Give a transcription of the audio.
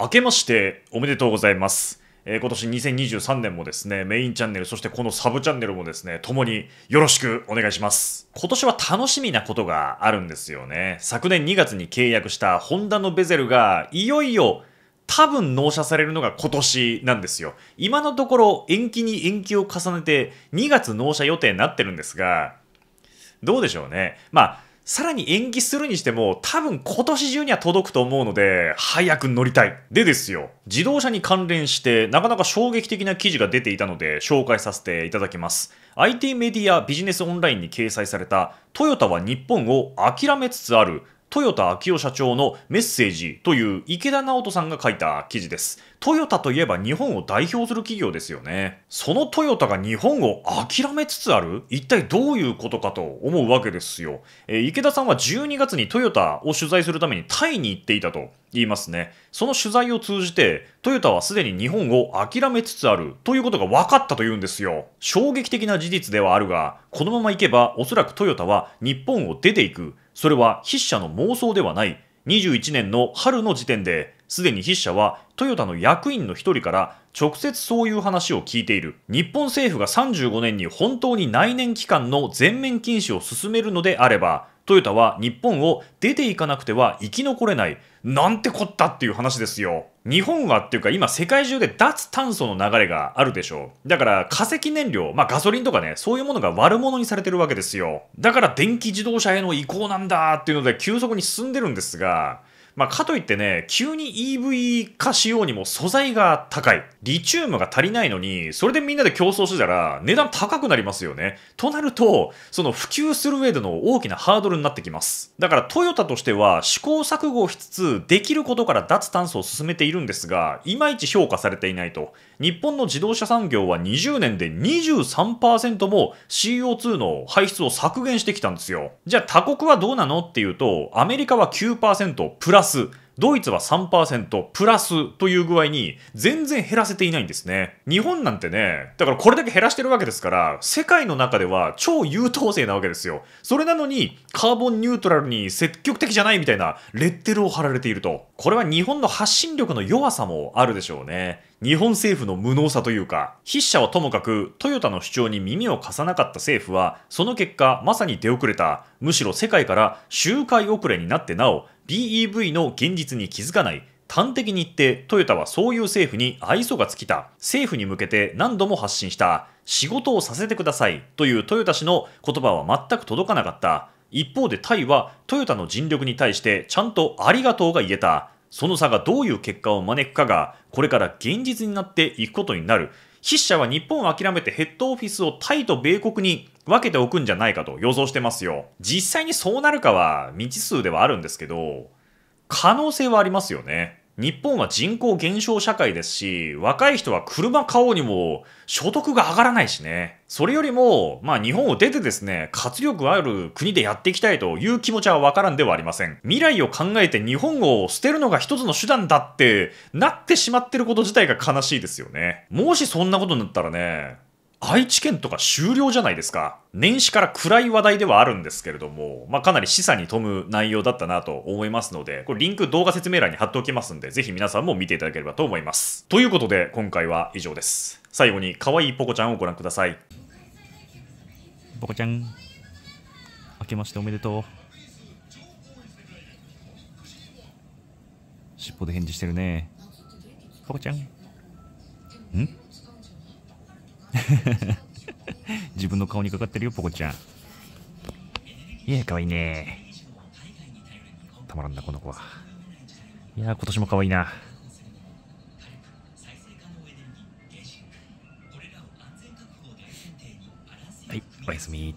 明けましておめでとうございます。えー、今年2023年もですね、メインチャンネル、そしてこのサブチャンネルもですね、共によろしくお願いします。今年は楽しみなことがあるんですよね。昨年2月に契約したホンダのベゼルが、いよいよ多分納車されるのが今年なんですよ。今のところ延期に延期を重ねて2月納車予定になってるんですが、どうでしょうね。まあさらに延期するにしても、多分今年中には届くと思うので、早く乗りたい。でですよ、自動車に関連して、なかなか衝撃的な記事が出ていたので、紹介させていただきます。IT メディアビジネスオンラインに掲載された、トヨタは日本を諦めつつある、豊田昭夫社長のメッセージという池田直人さんが書いた記事です。トヨタといえば日本を代表する企業ですよね。そのトヨタが日本を諦めつつある一体どういうことかと思うわけですよ。えー、池田さんは12月にトヨタを取材するためにタイに行っていたと言いますね。その取材を通じて、トヨタはすでに日本を諦めつつあるということが分かったというんですよ。衝撃的な事実ではあるが、このままいけばおそらくトヨタは日本を出ていく。それは筆者の妄想ではない21年の春の時点ですでに筆者はトヨタの役員の一人から直接そういう話を聞いている日本政府が35年に本当に内燃機関の全面禁止を進めるのであればトヨタは日本を出ていかなくては生き残れないなんてこったっていう話ですよ日本はっていうか今世界中で脱炭素の流れがあるでしょうだから化石燃料まあガソリンとかねそういうものが悪者にされてるわけですよだから電気自動車への移行なんだっていうので急速に進んでるんですがまあ、かといってね、急に EV 化しようにも素材が高い。リチウムが足りないのに、それでみんなで競争してたら値段高くなりますよね。となると、その普及する上での大きなハードルになってきます。だからトヨタとしては試行錯誤しつつ、できることから脱炭素を進めているんですが、いまいち評価されていないと。日本の自動車産業は20年で23%も CO2 の排出を削減してきたんですよ。じゃあ他国はどうなのっていうと、アメリカは9%プラスス、ドイツは3%プラスという具合に全然減らせていないんですね。日本なんてね、だからこれだけ減らしてるわけですから、世界の中では超優等生なわけですよ。それなのにカーボンニュートラルに積極的じゃないみたいなレッテルを貼られていると。これは日本の発信力の弱さもあるでしょうね。日本政府の無能さというか、筆者はともかくトヨタの主張に耳を貸さなかった政府は、その結果まさに出遅れた、むしろ世界から周回遅れになってなお、BEV の現実に気づかない端的に言ってトヨタはそういう政府に愛想が尽きた政府に向けて何度も発信した仕事をさせてくださいというトヨタ氏の言葉は全く届かなかった一方でタイはトヨタの尽力に対してちゃんとありがとうが言えたその差がどういう結果を招くかがこれから現実になっていくことになる筆者は日本を諦めてヘッドオフィスをタイと米国に分けておくんじゃないかと予想してますよ。実際にそうなるかは未知数ではあるんですけど、可能性はありますよね。日本は人口減少社会ですし、若い人は車買おうにも所得が上がらないしね。それよりも、まあ日本を出てですね、活力ある国でやっていきたいという気持ちはわからんではありません。未来を考えて日本を捨てるのが一つの手段だってなってしまってること自体が悲しいですよね。もしそんなことになったらね、愛知県とか終了じゃないですか。年始から暗い話題ではあるんですけれども、まあ、かなり示唆に富む内容だったなと思いますので、これリンク動画説明欄に貼っておきますんで、ぜひ皆さんも見ていただければと思います。ということで、今回は以上です。最後に可愛いポコちゃんをご覧ください。ポコちゃん、明けましておめでとう。尻尾で返事してるね。ポコちゃん。ん 自分の顔にかかってるよ、ポコちゃん。いや、かわいいね。たまらんな、この子は。いや、今年もかわいいな。はい、おやすみ。